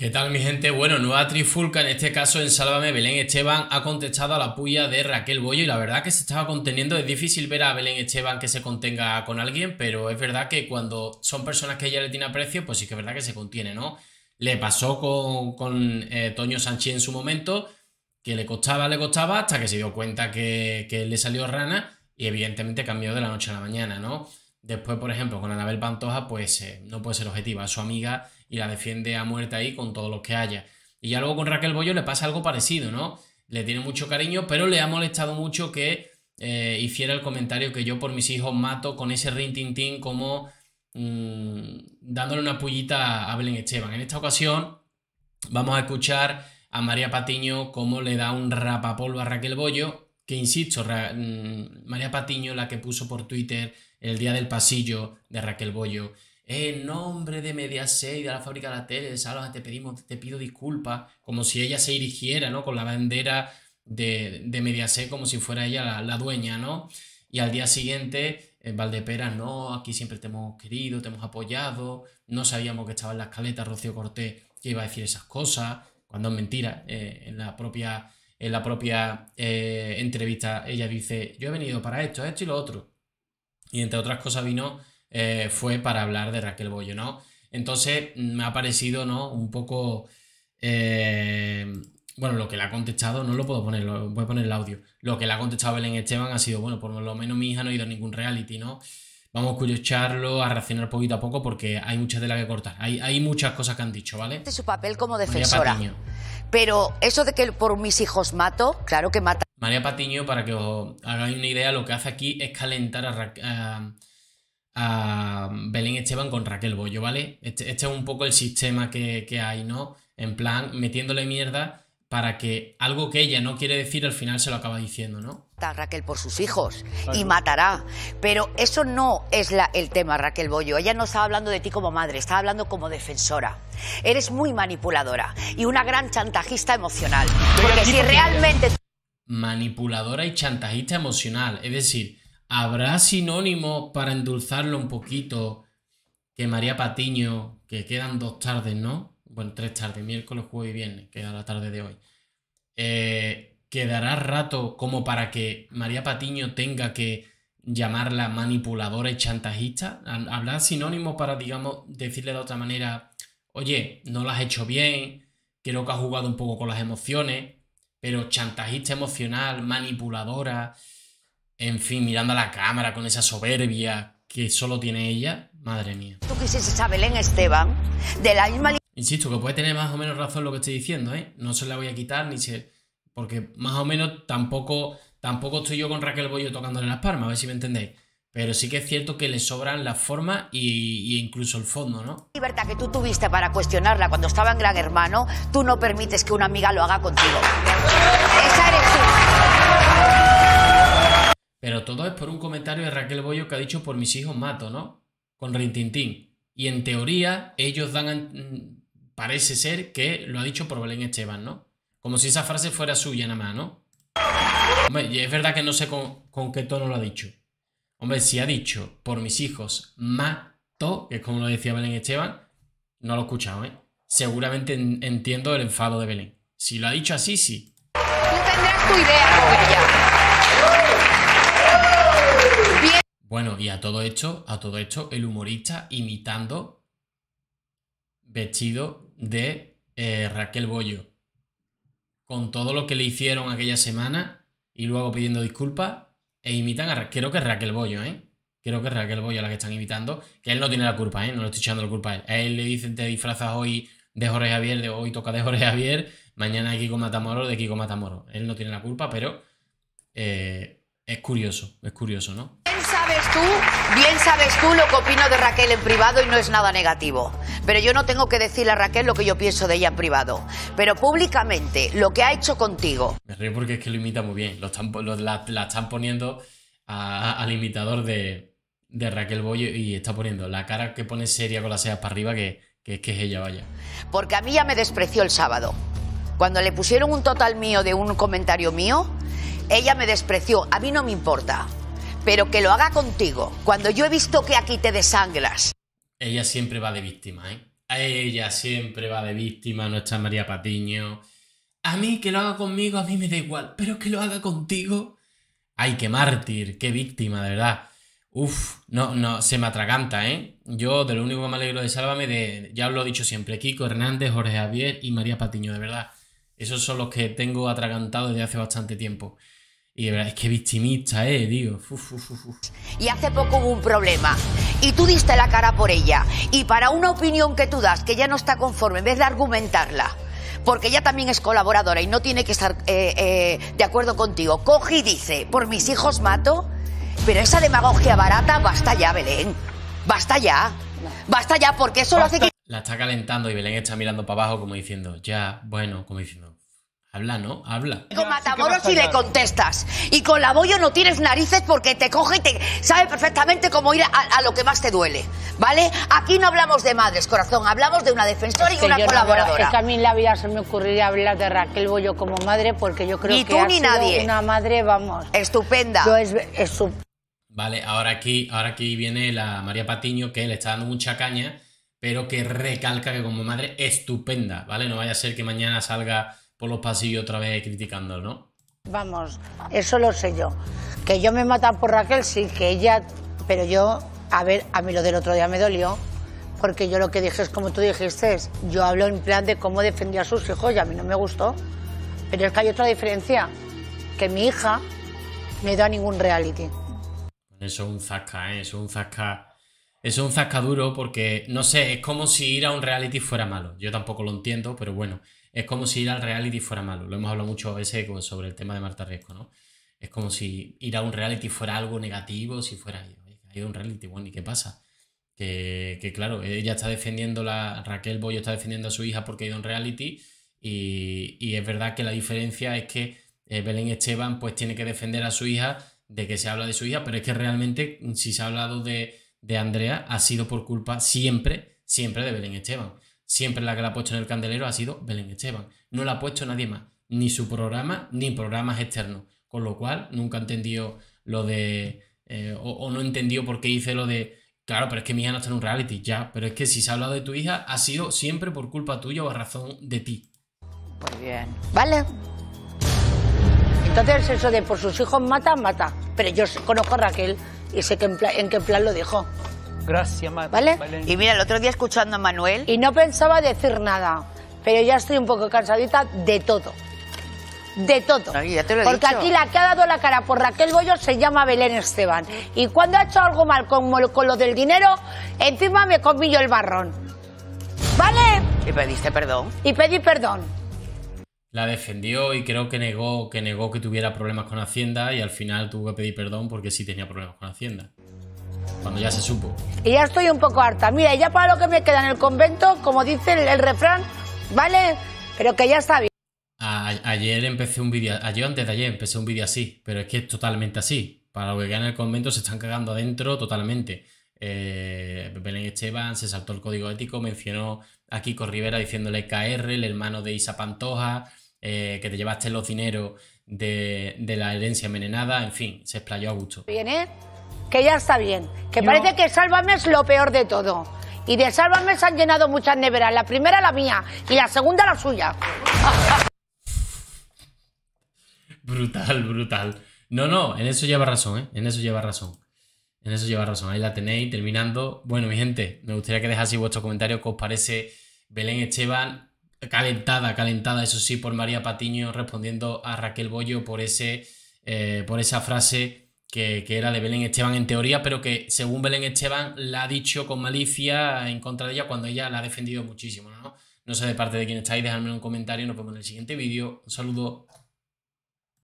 ¿Qué tal mi gente? Bueno, nueva trifulca, en este caso en Sálvame, Belén Esteban ha contestado a la puya de Raquel Bollo y la verdad que se estaba conteniendo, es difícil ver a Belén Esteban que se contenga con alguien, pero es verdad que cuando son personas que ella le tiene aprecio, pues sí que es verdad que se contiene, ¿no? Le pasó con, con eh, Toño Sanchi en su momento, que le costaba, le costaba, hasta que se dio cuenta que, que le salió rana y evidentemente cambió de la noche a la mañana, ¿no? Después, por ejemplo, con Anabel Pantoja, pues eh, no puede ser objetiva, es su amiga y la defiende a muerte ahí con todos los que haya. Y ya luego con Raquel Bollo le pasa algo parecido, ¿no? Le tiene mucho cariño, pero le ha molestado mucho que eh, hiciera el comentario que yo por mis hijos mato con ese rin tin como mm, dándole una pullita a Belén Esteban. En esta ocasión vamos a escuchar a María Patiño cómo le da un rapapolvo a Raquel Bollo que insisto, mm, María Patiño, la que puso por Twitter el día del pasillo de Raquel Bollo, en nombre de Mediaset y de la fábrica de la tele, te pedimos, te pido disculpas, como si ella se dirigiera ¿no? Con la bandera de, de Mediaset, como si fuera ella la, dueña, ¿no? Y al día siguiente, Valdepera, no, aquí siempre te hemos querido, te hemos apoyado, no sabíamos que estaba en la escaleta Rocío Cortés que iba a decir esas cosas, cuando es mentira, eh, en la propia en la propia eh, entrevista ella dice, yo he venido para esto, esto y lo otro. Y entre otras cosas vino, eh, fue para hablar de Raquel Bollo, ¿no? Entonces mm, me ha parecido, ¿no? Un poco... Eh, bueno, lo que le ha contestado, no lo puedo poner, voy a poner el audio. Lo que le ha contestado Belén Esteban ha sido, bueno, por lo menos mi hija no ha ido a ningún reality, ¿no? Vamos a escucharlo, a reaccionar poquito a poco porque hay muchas de las que cortar. Hay, hay muchas cosas que han dicho, ¿vale? Su papel como defensora. Pero eso de que por mis hijos mato, claro que mata. María Patiño, para que os hagáis una idea, lo que hace aquí es calentar a, a, Belén Esteban con Raquel Bollo, ¿vale? Este, este es un poco el sistema que hay, ¿no? En plan, metiéndole mierda para que algo que ella no quiere decir al final se lo acaba diciendo, ¿no? Raquel por sus hijos y matará. Pero eso no es la, el tema, Raquel Bollo. Ella no estaba hablando de ti como madre, estaba hablando como defensora. Eres muy manipuladora y una gran chantajista emocional. Porque si realmente... Manipuladora y chantajista emocional. Es decir, ¿habrá sinónimo para endulzarlo un poquito que María Patiño, que quedan dos tardes, ¿no? bueno, tres tardes, miércoles, jueves y viernes, que era la tarde de hoy, eh, ¿quedará rato como para que María Patiño tenga que llamarla manipuladora y chantajista? hablar sinónimo para, digamos, decirle de otra manera, oye, no lo has hecho bien, creo que has jugado un poco con las emociones, pero chantajista emocional, manipuladora, en fin, mirando a la cámara con esa soberbia que solo tiene ella, madre mía. ¿Tú qué saber Belén Esteban de la Insisto, que puede tener más o menos razón lo que estoy diciendo, ¿eh? No se la voy a quitar ni se. Porque más o menos tampoco, tampoco estoy yo con Raquel Bollo tocándole las palmas, a ver si me entendéis. Pero sí que es cierto que le sobran la forma y, incluso el fondo, ¿no? La libertad que tú tuviste para cuestionarla cuando estaba en Gran Hermano, tú no permites que una amiga lo haga contigo. Esa eres tú. Pero todo es por un comentario de Raquel Bollo que ha dicho por mis hijos mato, ¿no? Con Rintintín y en teoría ellos dan, parece ser que lo ha dicho por Belén Esteban, ¿no? Como si esa frase fuera suya nada más, ¿no? Hombre, es verdad que no sé con, qué tono lo ha dicho. Hombre, si ha dicho por mis hijos mato, que es como lo decía Belén Esteban, no lo he escuchado, ¿eh? Seguramente entiendo el enfado de Belén. Si lo ha dicho así, sí. tendrás tu idea, bueno, y a todo hecho, a todo hecho, el humorista imitando vestido de eh, Raquel Bollo. Con todo lo que le hicieron aquella semana y luego pidiendo disculpas e imitan a... Creo que Raquel Bollo, ¿eh? Creo que es Raquel Bollo la que están imitando. Que él no tiene la culpa, ¿eh? No le estoy echando la culpa a él. A él le dicen, te disfrazas hoy de Jorge Javier, de hoy toca de Jorge Javier, mañana de Kiko Matamoro, de Kiko Matamoro. Él no tiene la culpa, pero eh, es curioso, es curioso, ¿no? sabes tú, bien sabes tú lo que opino de Raquel en privado y no es nada negativo. Pero yo no tengo que decirle a Raquel lo que yo pienso de ella en privado. Pero públicamente, lo que ha hecho contigo. Me río porque es que lo imita muy bien. la, están poniendo al imitador de, Raquel Boyo y está poniendo la cara que pone seria con las cejas para arriba que, que, que es ella, vaya. Porque a mí ya me despreció el sábado. Cuando le pusieron un total mío de un comentario mío, ella me despreció. A mí no me importa pero que lo haga contigo. Cuando yo he visto que aquí te desangras. Ella siempre va de víctima, ¿eh? Ella siempre va de víctima, nuestra María Patiño. A mí que lo haga conmigo, a mí me da igual, pero que lo haga contigo. Ay, qué mártir, qué víctima, de verdad. Uf, no, no, se me atraganta, ¿eh? Yo de lo único que me alegro de Sálvame, de, ya lo he dicho siempre, Kiko Hernández, Jorge Javier y María Patiño, de verdad. Esos son los que tengo atragantado desde hace bastante tiempo. Y de verdad es que victimista, eh, tío. Y hace poco hubo un problema. Y tú diste la cara por ella. Y para una opinión que tú das, que ya no está conforme, en vez de argumentarla, porque ella también es colaboradora y no tiene que estar eh, eh, de acuerdo contigo, coge y dice, por mis hijos mato, pero esa demagogia barata, basta ya, Belén. Basta ya. Basta ya, porque eso lo hace que... La está calentando y Belén está mirando para abajo como diciendo, ya, bueno, como diciendo, Habla, ¿no? Habla. con Matamoros y le contestas. Y con la bollo no tienes narices porque te coge y te sabe perfectamente cómo ir a, lo que más te duele. ¿Vale? Aquí no hablamos de madres, corazón. Hablamos de una defensora y una colaboradora. es que a mí en la vida se me ocurriría hablar de Raquel Bollo como madre porque yo creo que tú, ni una madre, vamos. Estupenda. Vale, ahora aquí, ahora aquí viene la María Patiño que le está dando mucha caña, pero que recalca que como madre estupenda, ¿vale? No vaya a ser que mañana salga por los pasillos otra vez criticándolo, ¿no? Vamos, eso lo sé yo. Que yo me he por Raquel, sí, que ella. Pero yo, a ver, a mí lo del otro día me dolió, porque yo lo que dije es como tú dijiste, yo hablo en plan de cómo defendía a sus hijos y a mí no me gustó. Pero es que hay otra diferencia, que mi hija ...me da ningún reality. Eso es un zasca, ¿eh? Eso es un zasca. es un zasca duro porque, no sé, es como si ir a un reality fuera malo. Yo tampoco lo entiendo, pero bueno. Es como si ir al reality fuera malo. Lo hemos hablado mucho a veces sobre el tema de Marta Riesco, ¿no? Es como si ir a un reality fuera algo negativo, si fuera, hay un reality, bueno, ¿y qué pasa? Que, claro, ella está defendiendo, la Raquel Boyo está defendiendo a su hija porque ha ido un reality y, es verdad que la diferencia es que eh, Belén Esteban pues tiene que defender a su hija de que se habla de su hija, pero es que realmente mm, si se ha hablado de, de Andrea ha sido por culpa siempre, siempre de Belén Esteban siempre la que la ha puesto en el candelero ha sido Belén Esteban. No la ha puesto nadie más, ni su programa, ni programas externos. Con lo cual, nunca entendió lo de. Eh, o, no entendió por qué hice lo de. Claro, pero es que mi hija no está en un reality, ya. Pero es que si se ha hablado de tu hija, ha sido siempre por culpa tuya o a razón de ti. Pues bien. Vale. Entonces, eso de por sus hijos mata, mata. Pero yo conozco a Raquel y sé en, en qué plan lo dijo. Gracias, ¿Vale? Y mira, el otro día escuchando a Manuel. Y no pensaba decir nada, pero ya estoy un poco cansadita de todo. De todo. Porque aquí la que ha dado la cara por Raquel Goyo se llama Belén Esteban. Y cuando ha hecho algo mal con, con lo del dinero, encima me comí yo el barrón. ¿Vale? Y pediste perdón. Y pedí perdón. La defendió y creo que negó, que negó que tuviera problemas con Hacienda y al final tuvo que pedir perdón porque sí tenía problemas con Hacienda cuando ya se supo. Y ya estoy un poco harta. Mira, ya para lo que me queda en el convento, como dice el, refrán, ¿vale? Pero que ya está bien. ayer empecé un vídeo, ayer antes de ayer empecé un vídeo así, pero es que es totalmente así. Para lo que queda en el convento se están cagando adentro totalmente. Eh, Belén Esteban se saltó el código ético, mencionó a Kiko Rivera diciéndole KR, el hermano de Isa Pantoja, eh, que te llevaste los dineros de, la herencia envenenada, en fin, se explayó a gusto. ...viene que ya está bien. Que parece que Sálvame es lo peor de todo. Y de Sálvame se han llenado muchas neveras. La primera la mía y la segunda la suya. Brutal, brutal. No, no, en eso lleva razón, ¿eh? En eso lleva razón. En eso lleva razón. Ahí la tenéis, terminando. Bueno, mi gente, me gustaría que dejaseis vuestro comentario. ¿Qué os parece Belén Esteban? Calentada, calentada, eso sí, por María Patiño respondiendo a Raquel Bollo por, ese, eh, por esa frase que, era de Belén Esteban en teoría, pero que según Belén Esteban la ha dicho con malicia en contra de ella cuando ella la ha defendido muchísimo, ¿no? No sé de parte de quién estáis, dejadme un comentario, nos vemos en el siguiente vídeo. Un saludo.